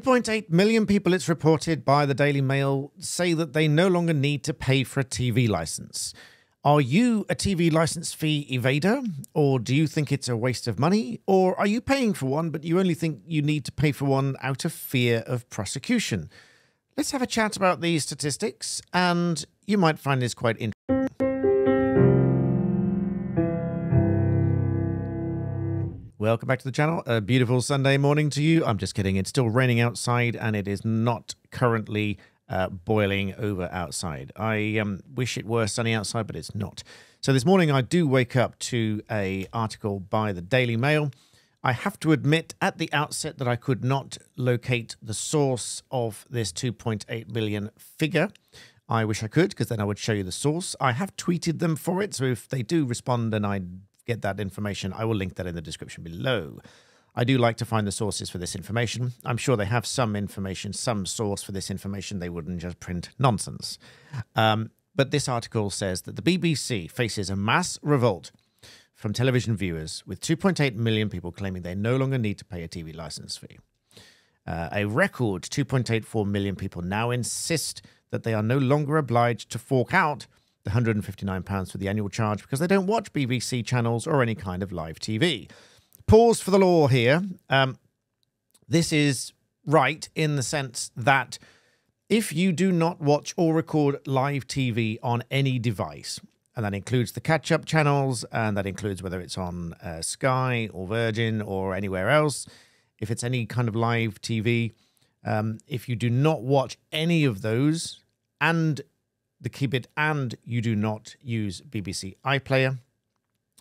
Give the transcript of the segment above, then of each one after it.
2.8 million people, it's reported by the Daily Mail, say that they no longer need to pay for a TV license. Are you a TV license fee evader? Or do you think it's a waste of money? Or are you paying for one, but you only think you need to pay for one out of fear of prosecution? Let's have a chat about these statistics, and you might find this quite interesting. Welcome back to the channel. A beautiful Sunday morning to you. I'm just kidding. It's still raining outside and it is not currently uh, boiling over outside. I um, wish it were sunny outside, but it's not. So this morning I do wake up to a article by the Daily Mail. I have to admit at the outset that I could not locate the source of this 2.8 million figure. I wish I could because then I would show you the source. I have tweeted them for it, so if they do respond, and I get that information, I will link that in the description below. I do like to find the sources for this information. I'm sure they have some information, some source for this information. They wouldn't just print nonsense. Um, but this article says that the BBC faces a mass revolt from television viewers, with 2.8 million people claiming they no longer need to pay a TV license fee. Uh, a record 2.84 million people now insist that they are no longer obliged to fork out the £159 for the annual charge because they don't watch BBC channels or any kind of live TV. Pause for the law here. Um, this is right in the sense that if you do not watch or record live TV on any device, and that includes the catch up channels, and that includes whether it's on uh, Sky or Virgin or anywhere else, if it's any kind of live TV, um, if you do not watch any of those and the keybit and you do not use BBC iPlayer,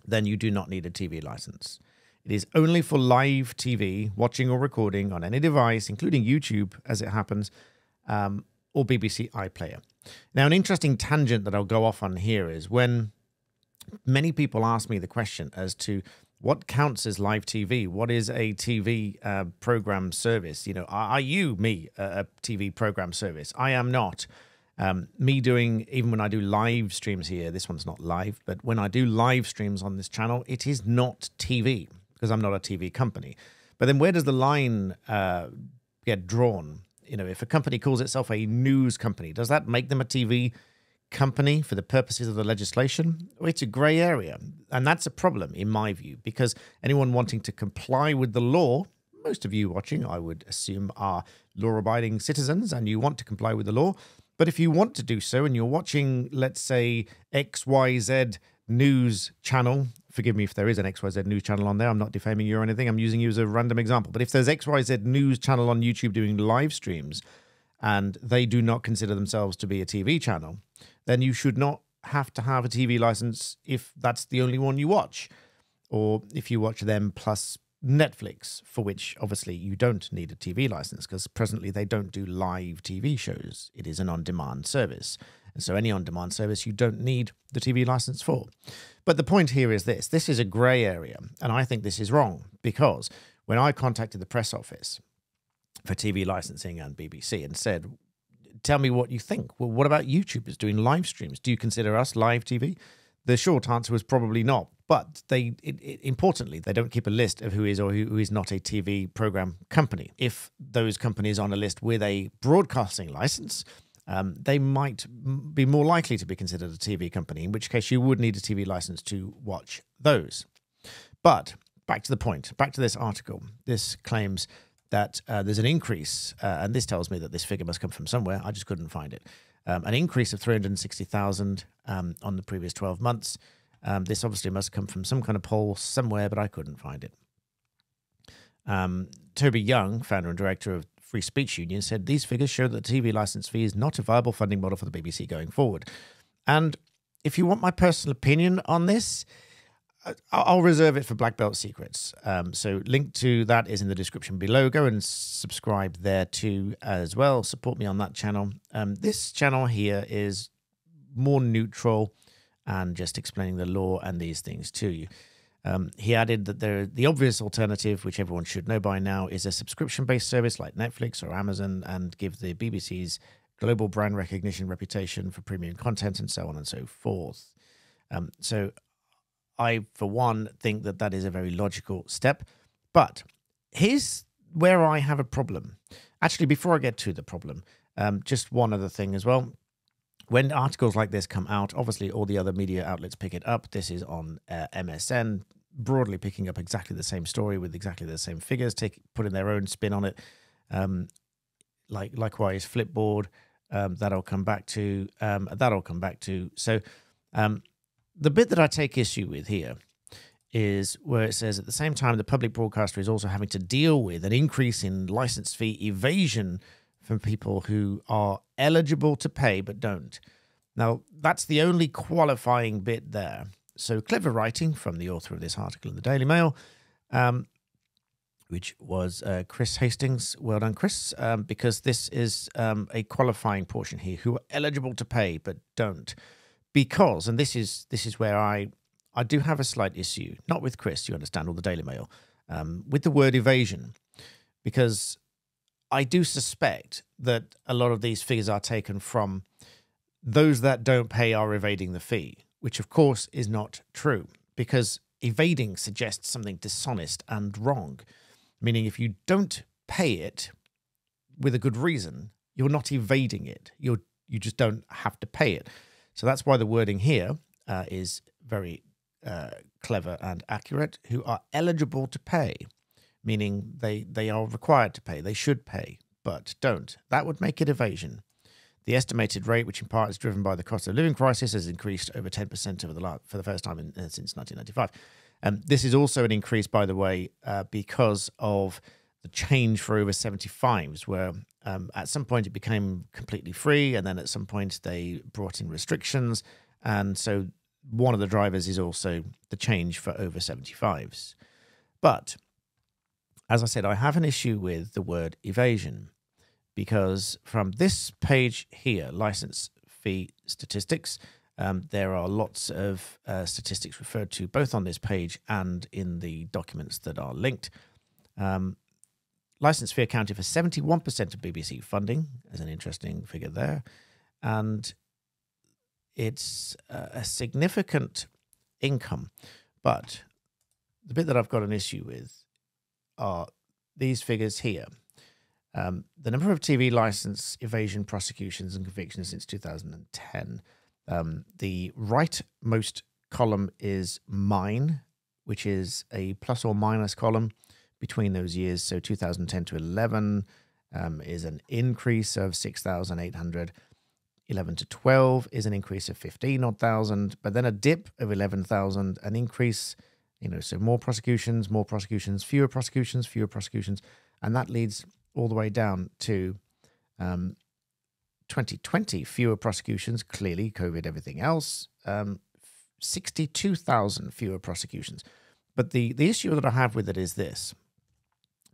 then you do not need a TV license. It is only for live TV, watching or recording on any device, including YouTube as it happens, um, or BBC iPlayer. Now, an interesting tangent that I'll go off on here is when many people ask me the question as to what counts as live TV? What is a TV uh, program service? You know, are, are you, me, a, a TV program service? I am not. Um, me doing, even when I do live streams here, this one's not live, but when I do live streams on this channel, it is not TV because I'm not a TV company. But then where does the line uh, get drawn? You know, if a company calls itself a news company, does that make them a TV company for the purposes of the legislation? Well, it's a grey area. And that's a problem, in my view, because anyone wanting to comply with the law, most of you watching, I would assume, are law abiding citizens and you want to comply with the law. But if you want to do so and you're watching, let's say, XYZ news channel, forgive me if there is an XYZ news channel on there. I'm not defaming you or anything. I'm using you as a random example. But if there's XYZ news channel on YouTube doing live streams and they do not consider themselves to be a TV channel, then you should not have to have a TV license if that's the only one you watch or if you watch them plus Netflix, for which obviously you don't need a TV license because presently they don't do live TV shows. It is an on demand service. And so any on demand service you don't need the TV license for. But the point here is this this is a grey area. And I think this is wrong because when I contacted the press office for TV licensing and BBC and said, tell me what you think. Well, what about YouTubers doing live streams? Do you consider us live TV? The short answer was probably not but they it, it, importantly, they don't keep a list of who is or who is not a TV program company. If those companies on a list with a broadcasting license, um, they might be more likely to be considered a TV company, in which case you would need a TV license to watch those. But back to the point, back to this article. This claims that uh, there's an increase, uh, and this tells me that this figure must come from somewhere. I just couldn't find it. Um, an increase of 360,000 um, on the previous 12 months. Um, this obviously must come from some kind of poll somewhere, but I couldn't find it. Um, Toby Young, founder and director of Free Speech Union, said these figures show that the TV license fee is not a viable funding model for the BBC going forward. And if you want my personal opinion on this, uh, I'll reserve it for Black Belt Secrets. Um, so, link to that is in the description below. Go and subscribe there too as well. Support me on that channel. Um, this channel here is more neutral and just explaining the law and these things to you. Um, he added that there, the obvious alternative, which everyone should know by now, is a subscription based service like Netflix or Amazon and give the BBC's global brand recognition, reputation for premium content, and so on and so forth. Um, so, I, for one, think that that is a very logical step. But here's where I have a problem. Actually, before I get to the problem, um, just one other thing as well when articles like this come out, obviously all the other media outlets pick it up. This is on uh, MSN, broadly picking up exactly the same story with exactly the same figures, take, putting their own spin on it. Um, like likewise, Flipboard, um, that I'll come back to. Um, that I'll come back to. So um, the bit that I take issue with here is where it says at the same time the public broadcaster is also having to deal with an increase in license fee evasion from people who are eligible to pay but don't. Now, that's the only qualifying bit there. So, clever writing from the author of this article in the Daily Mail, um, which was uh, Chris Hastings. Well done, Chris, um, because this is um, a qualifying portion here who are eligible to pay but don't. Because, and this is this is where I I do have a slight issue, not with Chris, you understand, or the Daily Mail, um, with the word evasion, because I do suspect that a lot of these figures are taken from those that don't pay are evading the fee, which of course is not true because evading suggests something dishonest and wrong, meaning if you don't pay it with a good reason, you're not evading it. You're you just don't have to pay it. So that's why the wording here uh, is very uh, clever and accurate. Who are eligible to pay meaning they, they are required to pay, they should pay, but don't. That would make it evasion. The estimated rate, which in part is driven by the cost of living crisis, has increased over 10% over the last, for the first time in, uh, since 1995. Um, this is also an increase, by the way, uh, because of the change for over 75s, where um, at some point it became completely free, and then at some point they brought in restrictions. And so one of the drivers is also the change for over 75s. But as I said, I have an issue with the word evasion because from this page here, license fee statistics, um, there are lots of uh, statistics referred to both on this page and in the documents that are linked. Um, license fee accounted for 71% of BBC funding, as an interesting figure there. And it's uh, a significant income. But the bit that I've got an issue with are these figures here. Um, the number of TV license evasion prosecutions and convictions since 2010. Um, the rightmost column is mine, which is a plus or minus column between those years. So 2010 to 11 um, is an increase of 6,800. 11 to 12 is an increase of 15 odd thousand, but then a dip of 11,000, an increase you know, so more prosecutions, more prosecutions, fewer prosecutions, fewer prosecutions, and that leads all the way down to um, 2020. Fewer prosecutions, clearly COVID, everything else. Um, 62,000 fewer prosecutions. But the the issue that I have with it is this: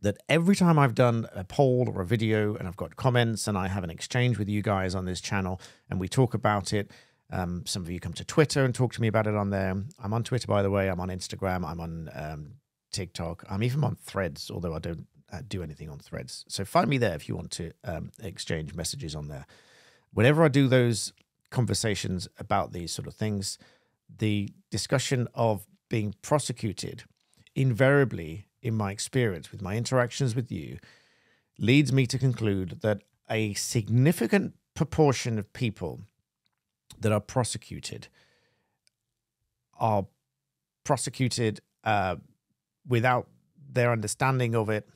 that every time I've done a poll or a video and I've got comments and I have an exchange with you guys on this channel and we talk about it um, some of you come to Twitter and talk to me about it on there. I'm on Twitter, by the way. I'm on Instagram. I'm on um, TikTok. I'm even on Threads, although I don't uh, do anything on Threads. So find me there if you want to um, exchange messages on there. Whenever I do those conversations about these sort of things, the discussion of being prosecuted invariably, in my experience with my interactions with you, leads me to conclude that a significant proportion of people that are prosecuted are prosecuted uh, without their understanding of it,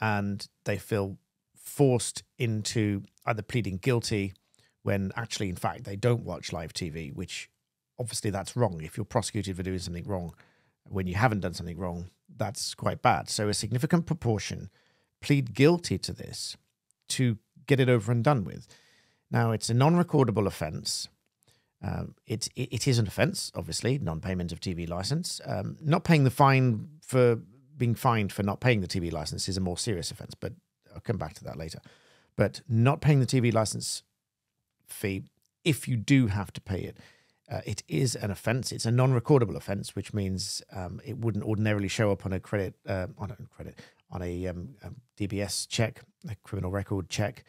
and they feel forced into either pleading guilty when actually, in fact, they don't watch live TV, which obviously that's wrong. If you're prosecuted for doing something wrong when you haven't done something wrong, that's quite bad. So a significant proportion plead guilty to this to get it over and done with. Now, it's a non recordable offense, um, it, it, it is an offence, obviously, non-payment of TV license. Um, not paying the fine for being fined for not paying the TV license is a more serious offence, but I'll come back to that later. But not paying the TV license fee, if you do have to pay it, uh, it is an offence. It's a non-recordable offence, which means um, it wouldn't ordinarily show up on a credit uh, on a credit on a, um, a, DBS check, a criminal record check.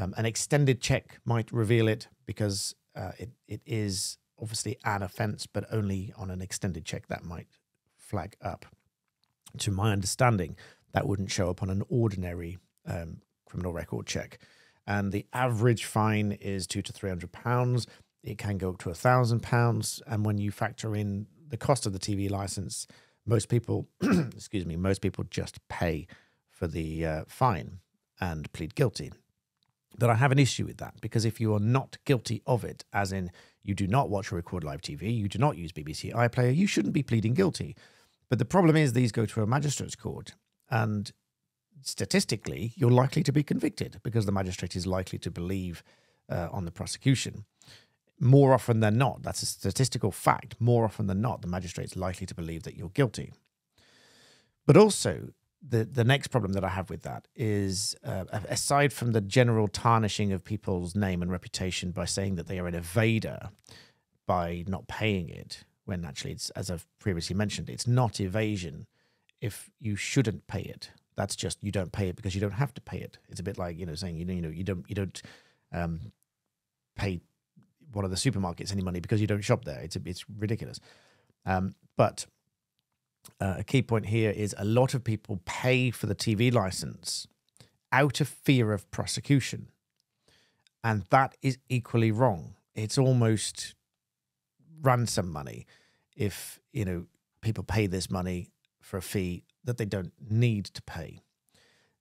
Um, an extended check might reveal it because uh, it, it is obviously an offense, but only on an extended check that might flag up. To my understanding, that wouldn't show up on an ordinary um, criminal record check. And the average fine is two to three hundred pounds. It can go up to a thousand pounds. And when you factor in the cost of the TV license, most people, excuse me, most people just pay for the uh, fine and plead guilty that I have an issue with that because if you are not guilty of it, as in you do not watch or record live TV, you do not use BBC iPlayer, you shouldn't be pleading guilty. But the problem is these go to a magistrate's court and statistically you're likely to be convicted because the magistrate is likely to believe uh, on the prosecution. More often than not, that's a statistical fact. More often than not, the magistrate's likely to believe that you're guilty. But also, the the next problem that I have with that is, uh, aside from the general tarnishing of people's name and reputation by saying that they are an evader by not paying it, when actually it's as I've previously mentioned, it's not evasion if you shouldn't pay it. That's just you don't pay it because you don't have to pay it. It's a bit like you know saying you know you know you don't you don't um, pay one of the supermarkets any money because you don't shop there. It's a, it's ridiculous. Um, but uh, a key point here is a lot of people pay for the TV license out of fear of prosecution. And that is equally wrong. It's almost ransom money if, you know, people pay this money for a fee that they don't need to pay.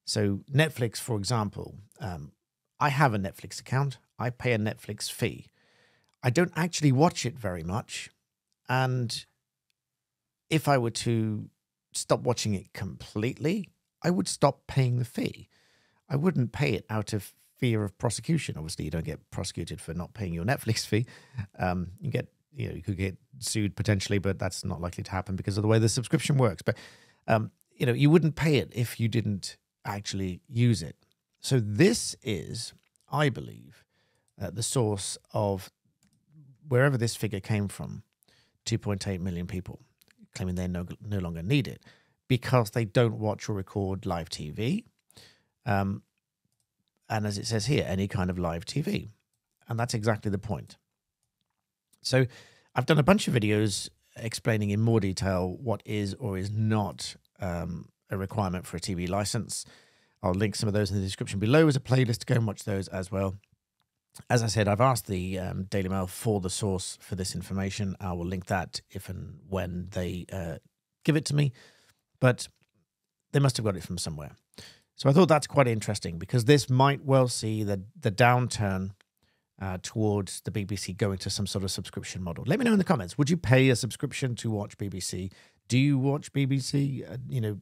So, Netflix, for example, um, I have a Netflix account, I pay a Netflix fee. I don't actually watch it very much. And if I were to stop watching it completely, I would stop paying the fee. I wouldn't pay it out of fear of prosecution. Obviously, you don't get prosecuted for not paying your Netflix fee. Um, you get, you know, you could get sued potentially, but that's not likely to happen because of the way the subscription works. But um, you know, you wouldn't pay it if you didn't actually use it. So this is, I believe, uh, the source of wherever this figure came from, 2.8 million people claiming they no, no longer it because they don't watch or record live TV. Um, and as it says here, any kind of live TV. And that's exactly the point. So I've done a bunch of videos explaining in more detail what is or is not um, a requirement for a TV license. I'll link some of those in the description below as a playlist. to Go and watch those as well as I said, I've asked the um, Daily Mail for the source for this information. I will link that if and when they uh, give it to me, but they must have got it from somewhere. So I thought that's quite interesting because this might well see the, the downturn uh, towards the BBC going to some sort of subscription model. Let me know in the comments. Would you pay a subscription to watch BBC? Do you watch BBC? Uh, you know,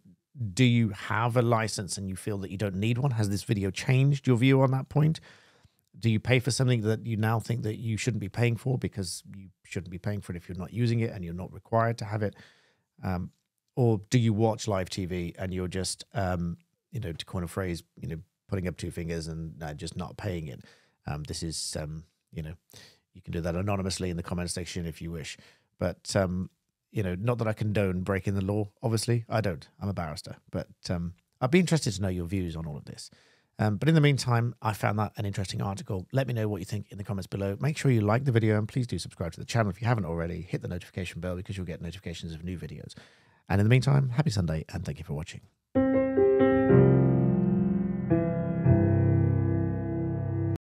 do you have a license and you feel that you don't need one? Has this video changed your view on that point? do you pay for something that you now think that you shouldn't be paying for because you shouldn't be paying for it if you're not using it and you're not required to have it um, or do you watch live tv and you're just um, you know to coin a phrase you know putting up two fingers and uh, just not paying it um, this is um, you know you can do that anonymously in the comment section if you wish but um, you know not that i condone breaking the law obviously i don't i'm a barrister but um, i'd be interested to know your views on all of this um, but in the meantime, I found that an interesting article. Let me know what you think in the comments below. Make sure you like the video and please do subscribe to the channel if you haven't already. Hit the notification bell because you'll get notifications of new videos. And in the meantime, happy Sunday and thank you for watching.